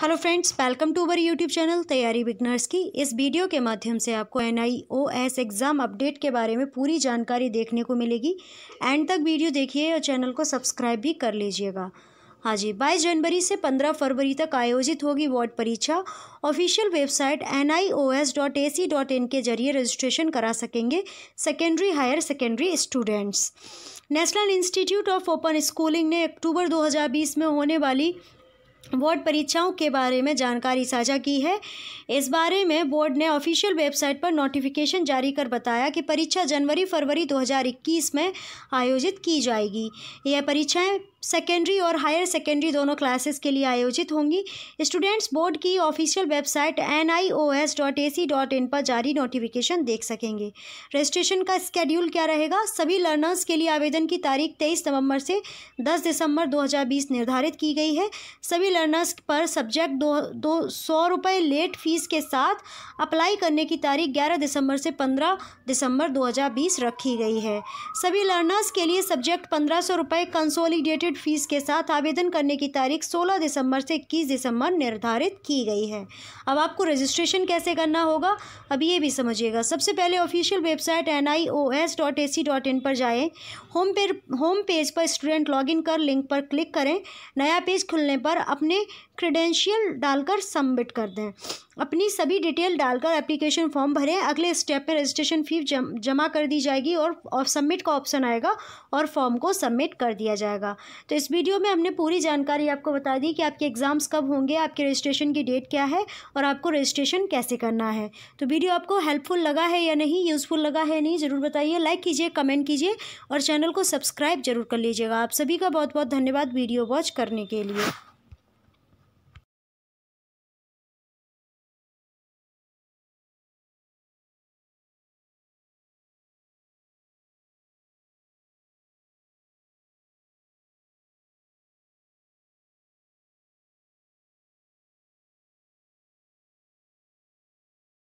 hello friends welcome to our YouTube channel तैयारी beginners की इस वीडियो के माध्यम से आपको एन एग्ज़ाम अपडेट के बारे में पूरी जानकारी देखने को मिलेगी एंड तक वीडियो देखिए और चैनल को सब्सक्राइब भी कर लीजिएगा हाँ जी बाईस जनवरी से पंद्रह फरवरी तक आयोजित होगी बोर्ड परीक्षा official website N I O S dot A C in के जरिए रजिस्ट्रेशन करा सकेंगे secondary higher secondary students National Institute of Open Schooling ने अक्टूबर 2020 में होने वाली बोर्ड परीक्षाओं के बारे में जानकारी साझा की है इस बारे में बोर्ड ने ऑफिशियल वेबसाइट पर नोटिफिकेशन जारी कर बताया कि परीक्षा जनवरी फरवरी 2021 में आयोजित की जाएगी यह परीक्षाएं सेकेंडरी और हायर सेकेंडरी दोनों क्लासेस के लिए आयोजित होंगी स्टूडेंट्स बोर्ड की official website N I O S dot A C dot in पर जारी नोटिफिकेशन देख सकेंगे रजिस्ट्रेशन का स्केड्यूल क्या रहेगा सभी लर्नर्स के लिए आवेदन की तारीख तेईस नवंबर से दस दिसंबर दो हज़ार बीस निर्धारित की गई है सभी लर्नर्स पर सब्जेक्ट दो दो सौ रुपये लेट फीस के साथ अप्लाई करने की तारीख ग्यारह दिसंबर से पंद्रह दिसंबर दो हज़ार बीस रखी गई है सभी लर्नर्स के लिए सब्जेक्ट पंद्रह सौ रुपये लिमिटेड फीस के साथ आवेदन करने की तारीख 16 दिसंबर से 21 दिसंबर निर्धारित की गई है अब आपको रजिस्ट्रेशन कैसे करना होगा अब ये भी समझिएगा सबसे पहले official website N I O S dot A C dot in पर जाएँ होम पे होम पेज पर स्टूडेंट लॉगिन कर लिंक पर क्लिक करें नया पेज खुलने पर अपने क्रेडेंशियल डालकर सबमिट कर दें अपनी सभी डिटेल डालकर एप्लीकेशन फॉर्म भरें अगले स्टेप में रजिस्ट्रेशन फ़ी जम, जमा कर दी जाएगी और, और सबमिट का ऑप्शन आएगा और फॉर्म को सबमिट कर दिया जाएगा तो इस वीडियो में हमने पूरी जानकारी आपको बता दी कि आपके एग्ज़ाम्स कब होंगे आपके रजिस्ट्रेशन की डेट क्या है और आपको रजिस्ट्रेशन कैसे करना है तो वीडियो आपको हेल्पफुल लगा है या नहीं यूज़फुल लगा है या नहीं ज़रूर बताइए लाइक कीजिए कमेंट कीजिए और चैनल को सब्सक्राइब जरूर कर लीजिएगा आप सभी का बहुत बहुत धन्यवाद वीडियो वॉच करने के लिए